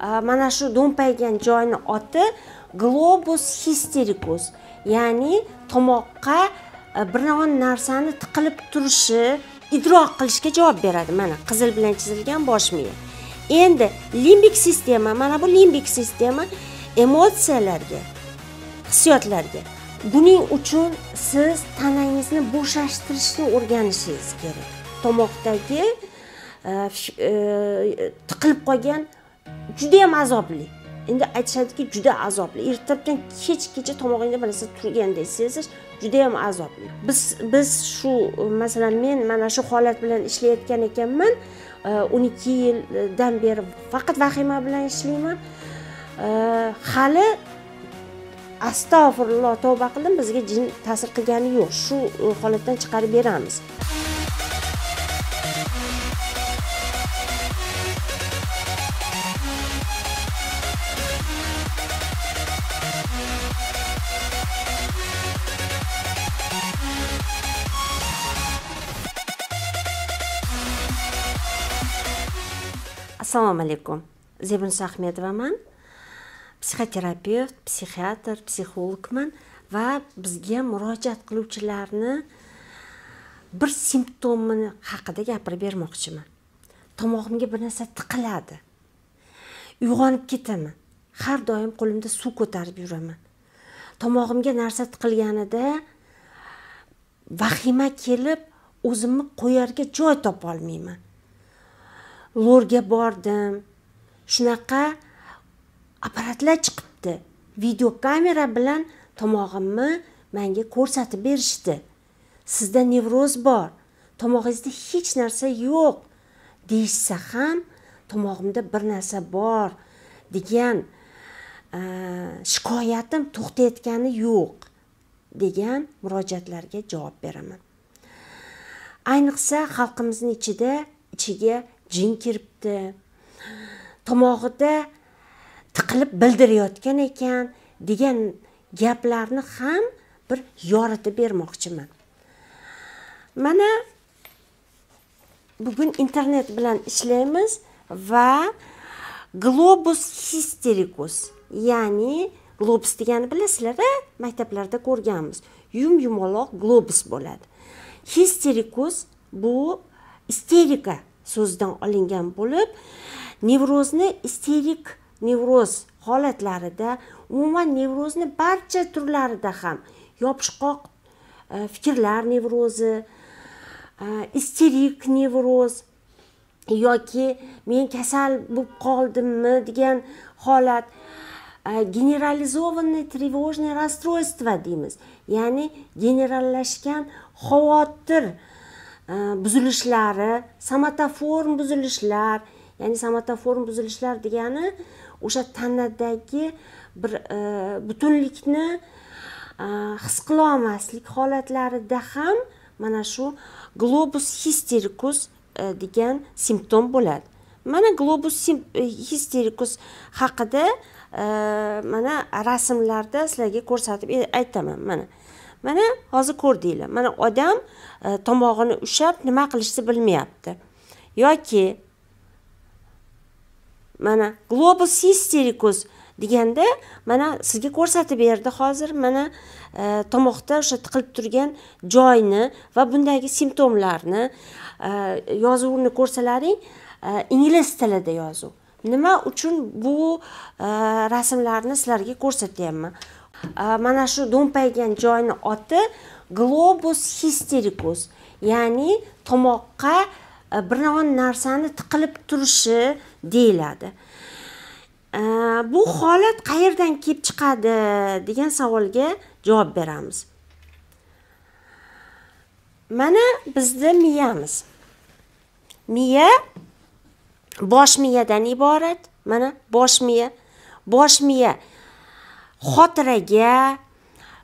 mana shu do'mpaygan joyni oti globus histerikus ya'ni tomoqqa e, biron narsani tiqilib turishi idrok qilishga javob beradi mana qizil bilan chizilgan bosh miya endi limbik sistema mana bu limbik sistema emotsiyalarga hissiyotlarga buning uchun siz tanangizni bo'shashtirishni o'rganishingiz kerak tomoqdagi e, e, tiqilib qolgan judayam azobli endi aytishadiki juda azobli ertalabdan kechgacha tomog'ingda bir narsa turganday sezish judayam azobli biz biz shu masalan men mana shu holat bilan ishlayotgan ekanman o'n ikki yildan beri faqat vahima bilan ishlayman hali astag'firulloh tavba qildim bizga jin ta'sir qilgani yo'q shu e, holatdan chiqarib beramiz assalomu alaykum zebinsa ahmedovaman psixoterapevt psixiatr psixologman va bizga murojaat qiluvchilarni bir simptomi haqida gapirib bermoqchiman tomog'imga bir narsa tiqiladi uyg'onib ketaman har doim qo'limda suv ko'tarib yuraman tomog'imga narsa tiqilganida vahima kelib o'zimni qo'yarga joy topolmayman lorga bordim shunaqa apparatlar chiqibdi videokamera bilan tomog'imni menga ko'rsatib berishdi sizda nevroz bor tomog'ingizda hech narsa yo'q deyishsa ham tomog'imda bir narsa bor degan shikoyatim to'xtayotgani yo'q degan murojaatlarga javob beraman ayniqsa xalqimizni ichida ichiga jin kiribdi tomog'ida tiqilib bildirayotgan ekan degan gaplarni ham bir yoritib bermoqchiman mana bugun internet bilan ishlaymiz va globus histerikus ya'ni globus degani bilasizlar maktablarda ko'rganmiz yum yumaloq globus bo'ladi histerikus bu isterika so'zidan olingan bo'lib nevrozni isterik nevroz holatlarida umuman nevrozni barcha turlarida ham yopishqoq e, fikrlar nevrozi e, isterik nevroz yoki men kasal bo'lib qoldimmi degan holat generalizованный тревожный расстройство deymiz ya'ni generallashgan xavotir buzilishlari somatoform buzilishlar ya'ni somatoform buzilishlar degani o'sha tanadagi bir e, butunlikni e, his qilolmaslik holatlarida ham mana shu globus histerikus e, э, degan simptom bo'ladi mana globus e, histerikus haqida e, mana rasmlarda sizlarga ko'rsatib e-, aytaman mana mana hozir ko'rdinglar mana odam e, tomog'ini ushab nima qilishni bilmayapti yoki mana globus histerikus deganda mana sizga ko'rsatib berdi hozir mana e, tomoqda o'sha tiqilib turgan joyni va bundagi simptomlarni e, yozuvini ko'rsalaring ingliz tilida yozuv nima uchun bu rasmlarni sizlarga ko'rsatyapman mana shu do'mpaygan joyni oti globus histerikus ya'ni tomoqqa e, biron narsani tiqilib turishi deyiladi e, bu holat qayerdan kelib chiqadi degan savolga javob beramiz mana bizni miyamiz miya bosh miyadan iborat mana bosh miya bosh miya xotiraga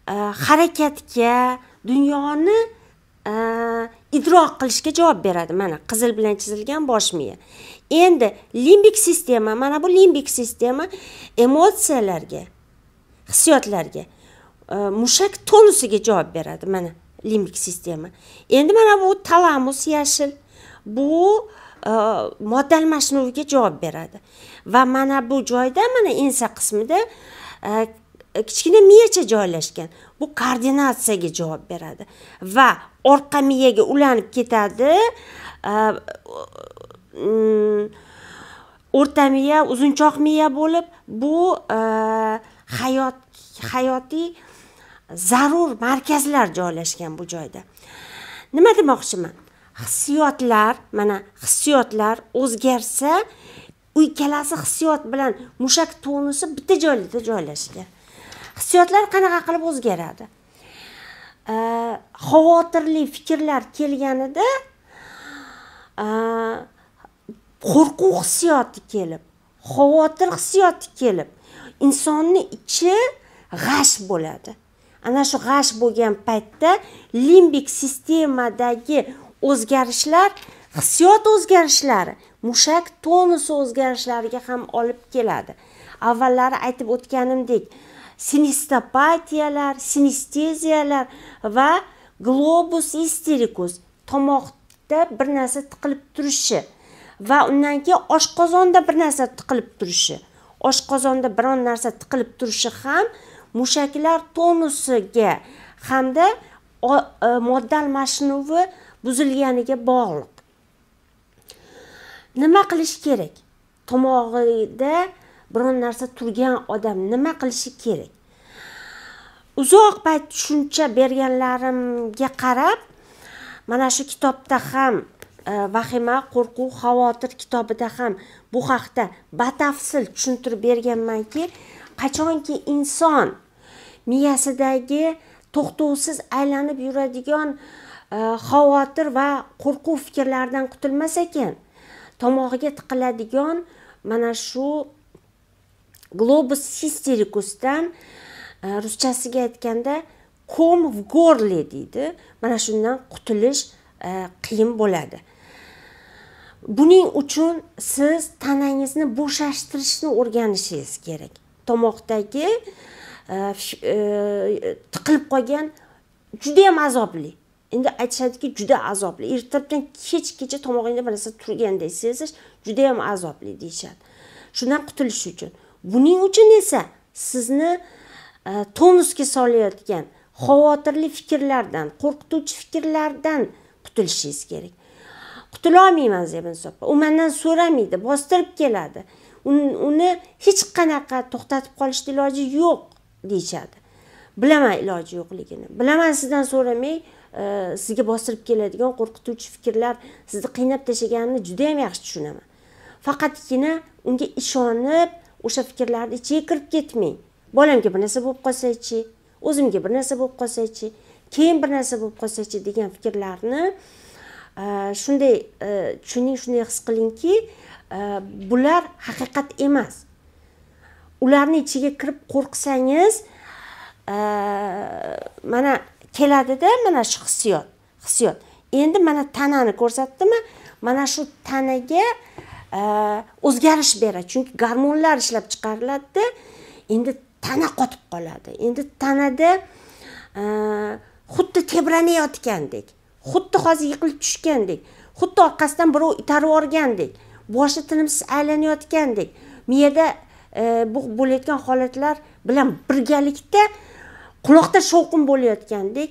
e, harakatga dunyoni e, idrok qilishga javob beradi mana qizil bilan chizilgan bosh miya endi limbik sistema mana bu limbik sistema emotsiyalarga hissiyotlarga e, mushak tonusiga javob beradi mana limbik sistema endi mana bu talamus yashil bu modda almashinuviga javob beradi va mana bu joyda mana ensa qismida E, kichkina miyacha joylashgan bu koordinatsiyaga javob beradi va orqa miyaga ulanib ketadi e, mm, o'rta miya uzunchoq miya bo'lib bu e, hayot hayotiy zarur markazlar joylashgan bu joyda nima demoqchiman hissiyotlar mana hissiyotlar o'zgarsa ikkalasi hissiyot bilan mushak tonusi bitta joyda joylashgan hissiyotlar qanaqa qilib o'zgaradi xavotirli fikrlar kelganida e, qo'rquv hissiyoti kelib xavotir hissiyoti kelib insonni ichi g'ash bo'ladi ana shu g'ash bo'lgan paytda limbik sistemadagi o'zgarishlar hissiyot o'zgarishlari mushak tonusi o'zgarishlariga ham olib keladi avvallari aytib o'tganimdek sinistopatiyalar sinisteziyalar va globus isterikus tomoqda bir narsa tiqilib turishi va undan keyin oshqozonda bir narsa tiqilib turishi oshqozonda biron narsa tiqilib turishi ham mushaklar tonusiga hamda e, modda almashinuvi buzilganiga bog'liq nima qilish kerak tomog'ida biron narsa turgan odam nima qilishi kerak uzoq payt tushuncha berganlarimga qarab mana shu kitobda ham e, vahima qo'rquv xavotir kitobida ham bu haqda batafsil tushuntirib berganmanki qachonki inson miyasidagi to'xtovsiz aylanib yuradigan e, xavotir va qo'rquv fikrlaridan qutulmas ekan tomog'iga tiqiladigan mana shu globus histericusdan e, ruschasiga aytganda kom в горле deydi mana shundan qutulish e, qiyin bo'ladi buning uchun siz tanangizni bo'shashtirishni o'rganishingiz kerak tomoqdagi e, tiqilib qolgan juda judayam azobli endi aytishadiki juda azobli ertalabdan kechgacha tomog'ingda bir narsa turganday sezish judayam azobli deyishadi shundan qutulish uchun buning uchun esa sizni e, tonusga solayotgan xavotirli fikrlardan qo'rqituvchi fikrlardan qutulishingiz kerak qutulolmayman deb insofa u mandan so'ramaydi bostirib keladi uni hech qanaqa to'xtatib qolishni iloji yo'q deyishadi bilaman iloji yo'qligini bilaman sizdan so'ramay e, sizga bostirib keladigan qo'rqituvchi fikrlar sizni qiynab tashlaganini ham yaxshi tushunaman faqatgina unga ishonib o'sha ichiga kirib ketmang bolamga bir narsa bo'lib qolsachi o'zimga bir narsa bo'lib qolsachi keyin bir narsa bo'lib qolsachi degan fikrlarni e, shunday tushuning e, shunday his qilingki e, bular haqiqat emas ularni ichiga kirib qo'rqsangiz mana keladida mana shu hissiyot hissiyot endi mana tanani ko'rsatdimi mana shu tanaga Э, o'zgarish beradi chunki gormonlar ishlab chiqariladida endi tana qotib qoladi endi tanada e, xuddi tebranayotgandek xuddi hozir yiqilib tushgandek xuddi orqasidan birov itarib yuborgandek boshi tinimsiz aylanayotgandek miyada e, bu bo'layotgan holatlar bilan birgalikda quloqda shovqin bo'layotgandek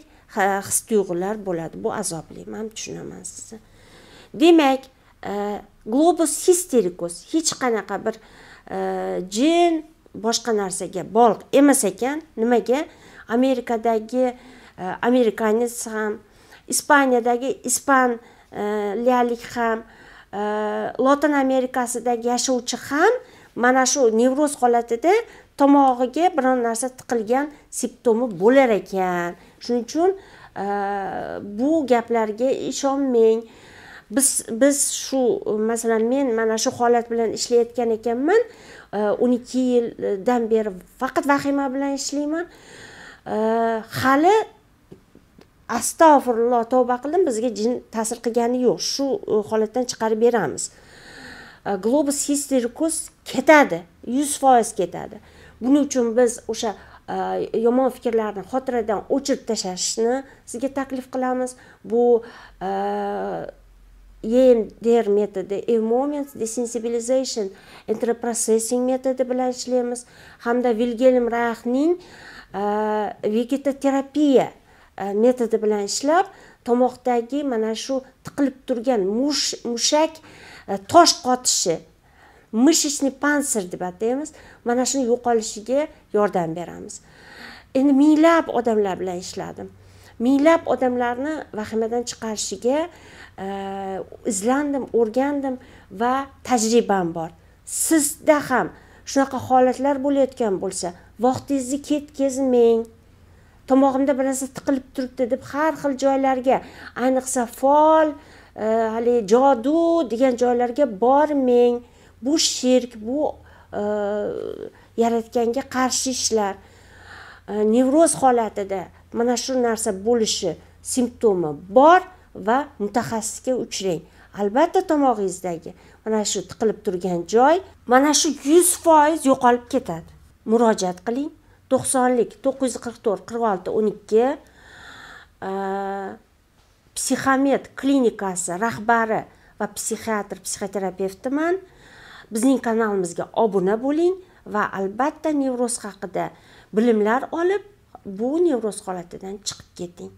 his tuyg'ular bo'ladi bu azobli man tushunaman sizni demak e, globus histerikus hech qanaqa bir jin boshqa narsaga bog'liq emas ekan nimaga amerikadagi amerikanец ham ispaniyadagi ispanliyalik ham lotin amerikasidagi yashovchi ham mana shu nevroz holatida tomog'iga biron narsa tiqilgan simptomi bo'lar ekan shuning uchun bu gaplarga ishonmang biz biz shu masalan men mana shu holat bilan ishlayotgan ekanman e, o'n ikki yildan beri faqat vahima bilan ishlayman e, hali astag'firulloh tavba qildim bizga jin ta'sir qilgani yo'q shu e, holatdan chiqarib beramiz globus histerikus ketadi yuz foiz ketadi buning uchun biz o'sha yomon fikrlarni xotiradan o'chirib tashlashni sizga taklif qilamiz bu ем der metodi e moments desensibilization interprocessing metodi bilan ishlaymiz hamda vilgelm вегетотерапия e, vegetoterapiya e, metodi bilan ishlab tomoqdagi mana shu tiqilib turgan mush mushak e, tosh qotishi мышечный панцир deb ataymiz mana shuni yo'qolishiga yordam beramiz endi minglab odamlar bilan ishladim minglab odamlarni vahimadan chiqarishiga e, izlandim o'rgandim va tajribam bor sizda ham shunaqa holatlar bo'layotgan bo'lsa vaqtingizni ketkazmang tomog'imda bir narsa tiqilib turibdi deb har xil joylarga ayniqsa fol e, haligi jodu degan joylarga bormang bu shirk bu e, yaratganga qarshi ishlar nevroz holatida mana shu narsa bo'lishi simptomi bor va mutaxassisga uchrang albatta tomog'ingizdagi mana shu tiqilib turgan joy mana shu yuz foiz yo'qolib ketadi murojaat qiling to'qsonlik to'qqiz yuz qirq to'rt qirq olti o'n ikki psixomet klinikasi rahbari va psixiatr psixoterapevtiman bizning kanalimizga obuna bo'ling va albatta nevroz haqida bilimlar olib bu nevroz holatidan chiqib keting